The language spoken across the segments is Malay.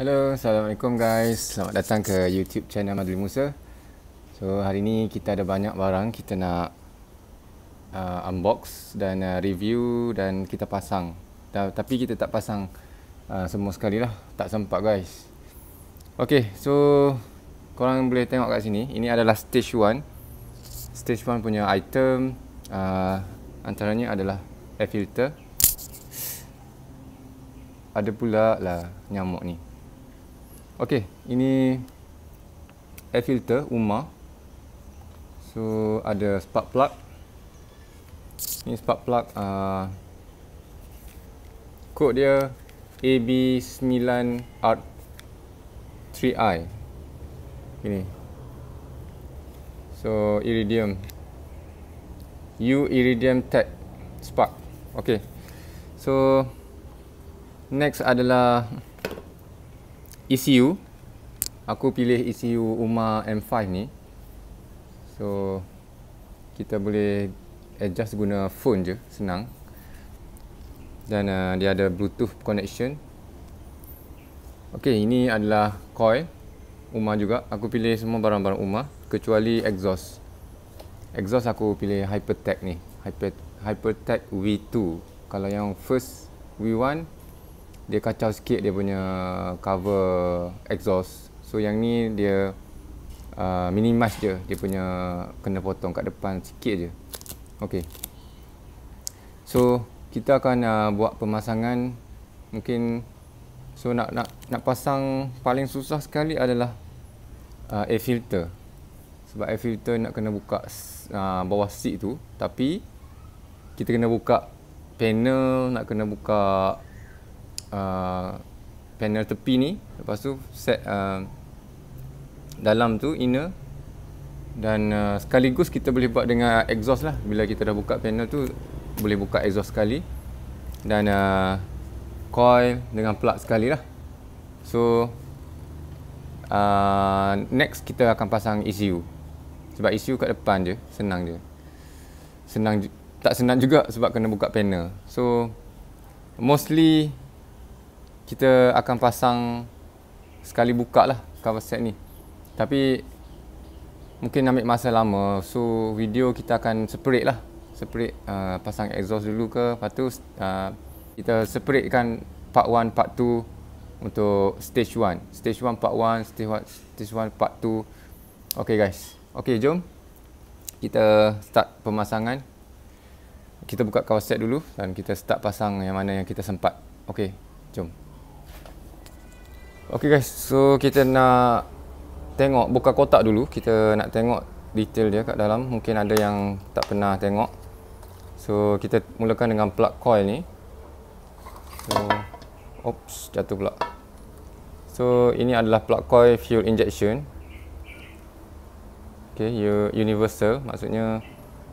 Hello, Assalamualaikum guys. Selamat datang ke YouTube channel Madli Musa. So, hari ni kita ada banyak barang kita nak uh, unbox dan uh, review dan kita pasang. Da tapi kita tak pasang uh, semua sekali lah. Tak sempat guys. Okay, so korang boleh tengok kat sini. Ini adalah stage 1. Stage 1 punya item uh, antaranya adalah air filter. Ada pula lah nyamuk ni. Okey, ini air filter UMA. So ada spark plug. Ini spark plug a uh, kod dia AB9R3I. Ini. So iridium U iridium tech spark. Okey. So next adalah ECU aku pilih ECU UMA M5 ni so kita boleh adjust guna phone je senang dan uh, dia ada bluetooth connection ok ini adalah coil UMA juga aku pilih semua barang-barang UMA kecuali exhaust exhaust aku pilih HyperTech ni Hyper, HyperTech V2 kalau yang first V1 dia kacau sikit dia punya cover exhaust so yang ni dia uh, minimize je dia punya kena potong kat depan sikit je ok so kita akan uh, buat pemasangan mungkin so nak nak nak pasang paling susah sekali adalah uh, air filter sebab air filter nak kena buka uh, bawah seat tu tapi kita kena buka panel nak kena buka Uh, panel tepi ni lepas tu set uh, dalam tu inner dan uh, sekaligus kita boleh buat dengan exhaust lah bila kita dah buka panel tu boleh buka exhaust sekali dan uh, coil dengan plug sekali lah so uh, next kita akan pasang ECU sebab ECU kat depan je senang je senang tak senang juga sebab kena buka panel so mostly kita akan pasang sekali buka lah cover set ni tapi mungkin ambil masa lama so video kita akan separate lah separate uh, pasang exhaust dulu ke lepas tu uh, kita separatekan part 1 part 2 untuk stage 1 stage 1 part 1 stage 1 stage 1 part 2 okey guys okey jom kita start pemasangan kita buka cover set dulu dan kita start pasang yang mana yang kita sempat okey jom Okay guys, so kita nak tengok buka kotak dulu. Kita nak tengok detail dia kat dalam. Mungkin ada yang tak pernah tengok. So kita mulakan dengan plug coil ni. So, oops, jatuh pula. So ini adalah plug coil fuel injection. Okay, ya, universal. Maksudnya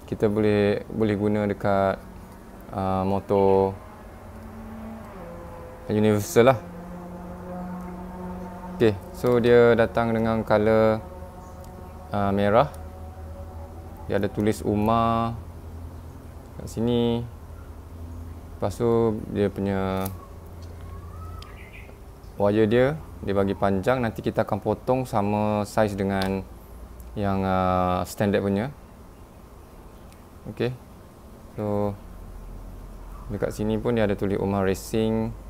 kita boleh boleh guna dekat uh, motor universal lah. Okay, so dia datang dengan color uh, merah. Dia ada tulis UMA kat sini. Lepas tu dia punya wire dia, dia bagi panjang. Nanti kita akan potong sama size dengan yang uh, standard punya. Okay, so dekat sini pun dia ada tulis UMA Racing. Okay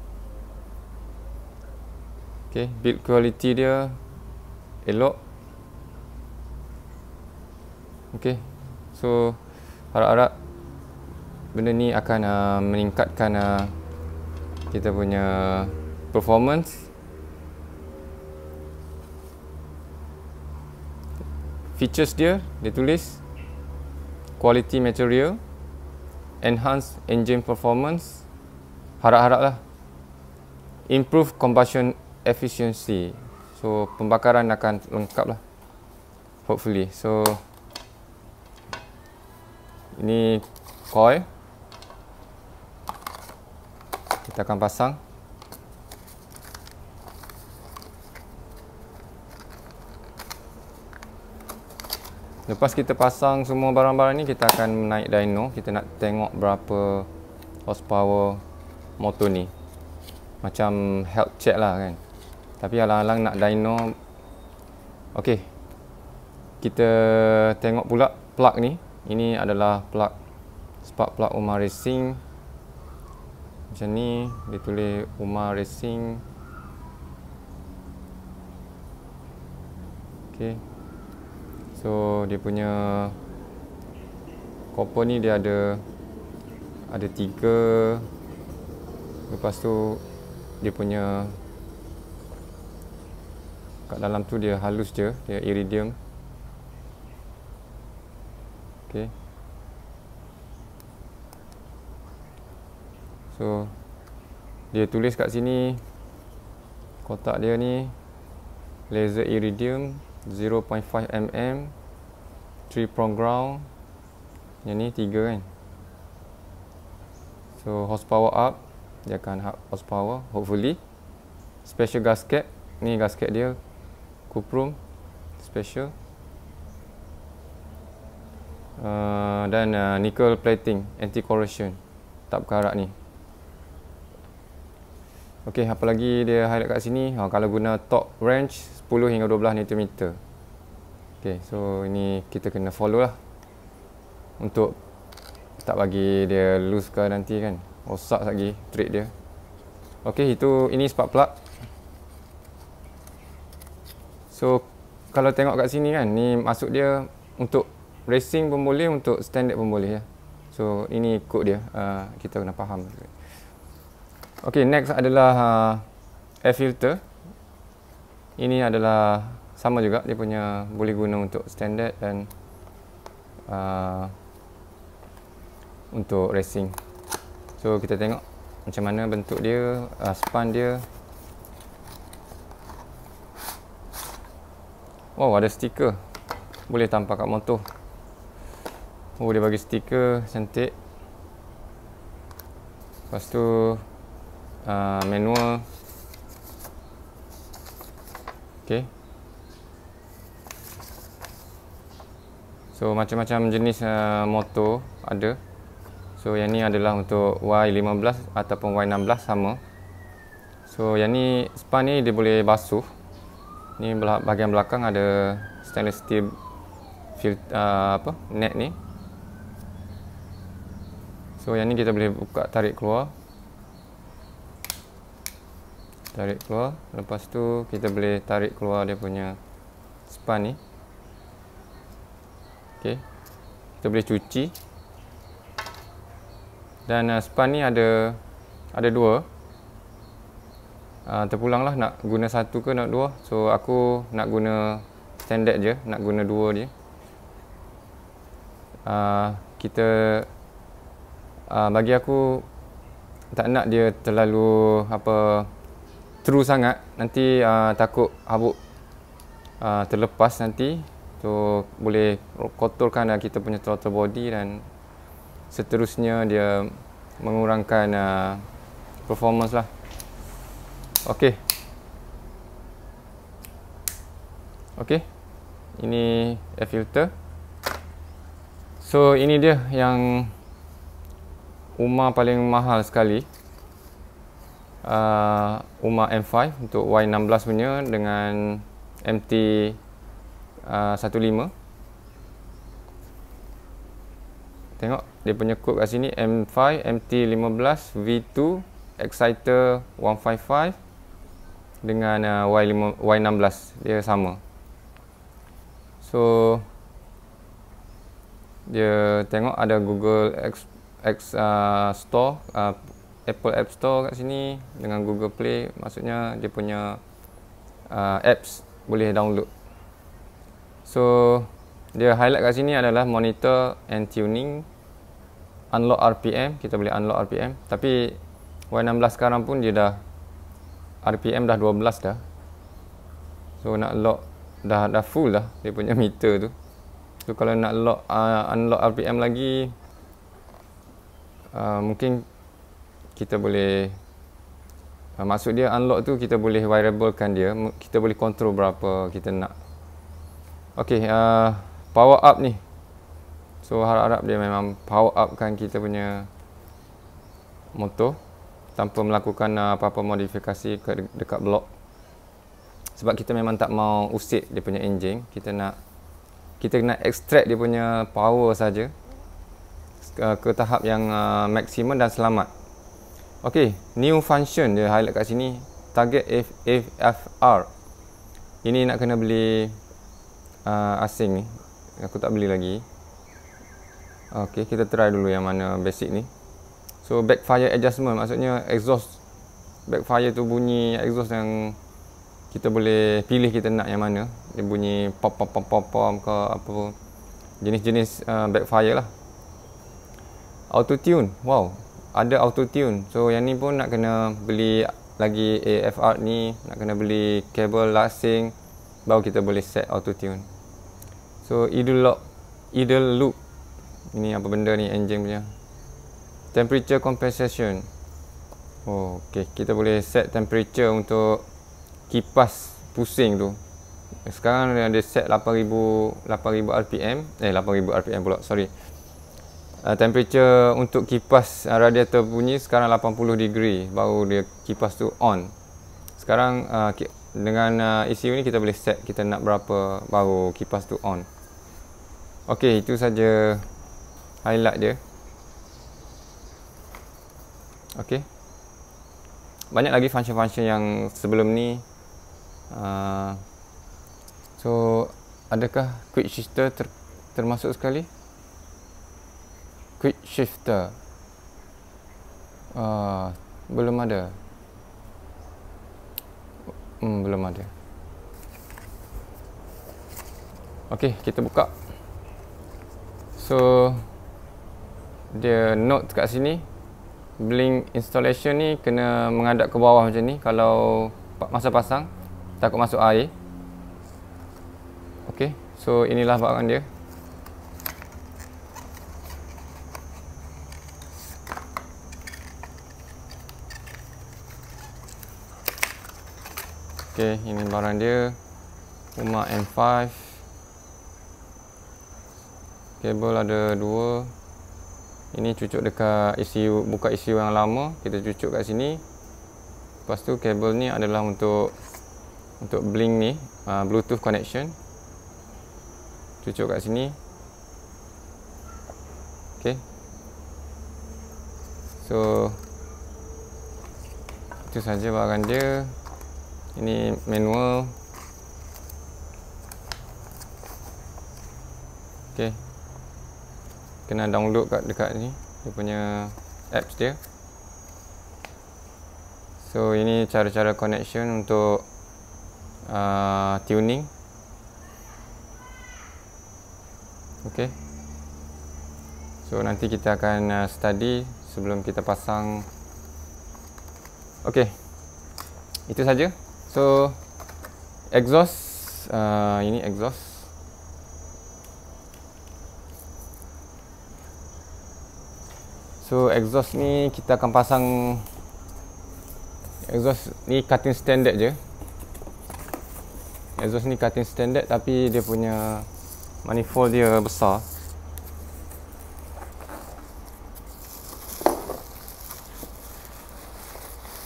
okay, build quality dia elok Okay, so harap-harap benda ni akan uh, meningkatkan uh, kita punya performance features dia dia tulis quality material enhanced engine performance harap-harap lah improve combustion efficiency. So pembakaran akan lengkap lah. Hopefully. So ini coil. Kita akan pasang. Lepas kita pasang semua barang-barang ni, kita akan naik dyno. Kita nak tengok berapa horsepower motor ni. Macam health check lah kan. Tapi alang-alang nak dyno Okey. Kita tengok pula plug ni. Ini adalah plug spark plug Umar Racing. Macam ni ditulis Umar Racing. Okey. So dia punya copper ni dia ada ada tiga lepas tu dia punya kat dalam tu dia halus je dia iridium okey so dia tulis kat sini kotak dia ni laser iridium 0.5 mm 3 prong ground yang ni 3 kan so horsepower up dia akan horsepower hopefully special gasket ni gasket dia kuprum special uh, dan uh, nickel plating anti corrosion tak karat ni ok apa lagi dia highlight kat sini ha, kalau guna top wrench 10 hingga 12 Nm ok so ini kita kena follow lah untuk tak bagi dia loose ke nanti kan rosak lagi trade dia ok itu ini spark plug So kalau tengok kat sini kan ni masuk dia untuk racing pun boleh untuk standard pun boleh ya. So ini ikut dia uh, kita kena faham. Okey next adalah uh, air filter. Ini adalah sama juga dia punya boleh guna untuk standard dan uh, untuk racing. So kita tengok macam mana bentuk dia, uh, span dia Wow ada stiker Boleh tampak kat motor Oh dia bagi stiker Cantik Lepas tu uh, Manual Okay So macam-macam jenis uh, motor Ada So yang ni adalah untuk Y15 Ataupun Y16 sama So yang ni span ni dia boleh basuh ni bahagian belakang ada stainless steel filter, uh, apa net ni so yang ni kita boleh buka tarik keluar tarik keluar lepas tu kita boleh tarik keluar dia punya span ni ok kita boleh cuci dan uh, span ni ada ada dua Ah, terpulang lah nak guna satu ke nak dua so aku nak guna standard je nak guna dua je uh, kita uh, bagi aku tak nak dia terlalu apa true sangat nanti uh, takut habuk uh, terlepas nanti so boleh kotorkan uh, kita punya throttle body dan seterusnya dia mengurangkan uh, performance lah Okey. Okey. Ini air filter. So ini dia yang rumah paling mahal sekali. Uh, UMA M5 untuk Y16 punya dengan MT uh, 15 tengok dia punya code kat sini M5 MT15 V2 Exciter 155 dengan uh, y5 y16 dia sama so dia tengok ada Google X, X uh, Store uh, Apple App Store kat sini dengan Google Play maksudnya dia punya uh, apps boleh download so dia highlight kat sini adalah monitor and tuning unlock RPM kita boleh unlock RPM tapi Y16 sekarang pun dia dah RPM dah 12 dah so nak lock dah dah full dah dia punya meter tu so kalau nak lock uh, unlock RPM lagi uh, mungkin kita boleh uh, maksud dia unlock tu kita boleh variablekan dia kita boleh control berapa kita nak ok uh, power up ni so harap-harap dia memang power up kan kita punya motor tanpa melakukan uh, apa-apa modifikasi ke, dekat blok sebab kita memang tak mau usik dia punya enjin kita nak kita nak extract dia punya power saja uh, ke tahap yang uh, maksimum dan selamat Okey, new function dia highlight kat sini target FFR ini nak kena beli uh, asing ni aku tak beli lagi Okey, kita try dulu yang mana basic ni So backfire adjustment maksudnya exhaust backfire tu bunyi exhaust yang kita boleh pilih kita nak yang mana. Dia bunyi pop pop pop pop, pop ke apa jenis-jenis uh, backfire lah. Auto tune. Wow. Ada auto tune. So yang ni pun nak kena beli lagi AFR ni nak kena beli kabel lasing baru kita boleh set auto tune. So idle lock idle loop ini apa benda ni engine punya temperature compensation. Oh, okay. Kita boleh set temperature untuk kipas pusing tu. Sekarang dia ada set 8000 8000 RPM. Eh, 8000 RPM pula. Sorry. Uh, temperature untuk kipas uh, radiator bunyi sekarang 80 degree baru dia kipas tu on. Sekarang uh, ki- dengan ECU uh, ni kita boleh set kita nak berapa baru kipas tu on. Okey, itu saja highlight dia. Okay. Banyak lagi function-function yang sebelum ni. Uh, so, adakah quick shifter ter termasuk sekali? Quick shifter. Uh, belum ada. Hmm, belum ada. Okay, kita buka. So, dia note kat sini blink installation ni kena menghadap ke bawah macam ni kalau masa pasang takut masuk air ok so inilah barang dia ok ini barang dia Puma M5 kabel ada dua ini cucuk dekat isi e buka isi e yang lama kita cucuk kat sini lepas tu kabel ni adalah untuk untuk bling ni uh, bluetooth connection cucuk kat sini ok so itu saja barang dia ini manual Okay kena download kat dekat ni dia punya apps dia so ini cara-cara connection untuk uh, tuning ok so nanti kita akan uh, study sebelum kita pasang ok itu saja. so exhaust uh, ini exhaust So exhaust ni kita akan pasang Exhaust ni cutting standard je Exhaust ni cutting standard tapi dia punya Manifold dia besar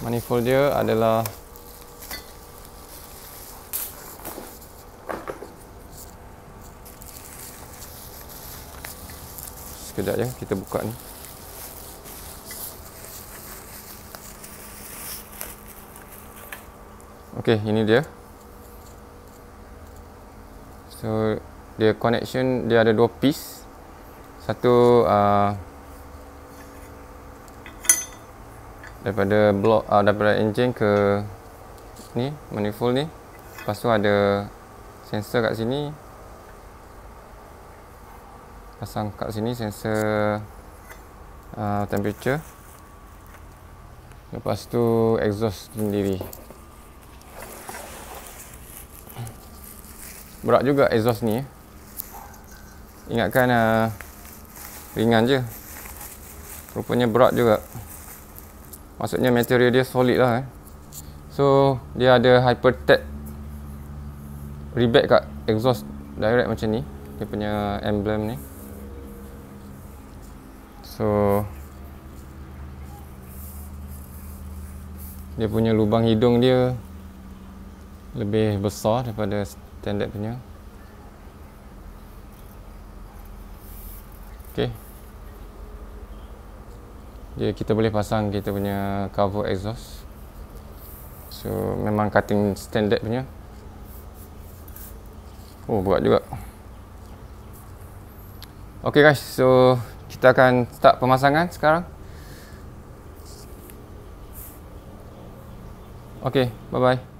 Manifold dia adalah Sekejap je kita buka ni Okey, ini dia. So dia connection dia ada dua piece. Satu uh, daripada blok uh, daripada engine ke ni manifold ni. Pastu ada sensor kat sini. Pasang kat sini sensor uh, temperature. Lepas tu exhaust sendiri. berat juga exhaust ni ingatkan uh, ringan je rupanya berat juga maksudnya material dia solid lah eh. so dia ada hypertech rebate kat exhaust direct macam ni dia punya emblem ni so dia punya lubang hidung dia lebih besar daripada standard punya ok jadi kita boleh pasang kita punya cover exhaust so memang cutting standard punya oh buat juga ok guys so kita akan start pemasangan sekarang ok bye bye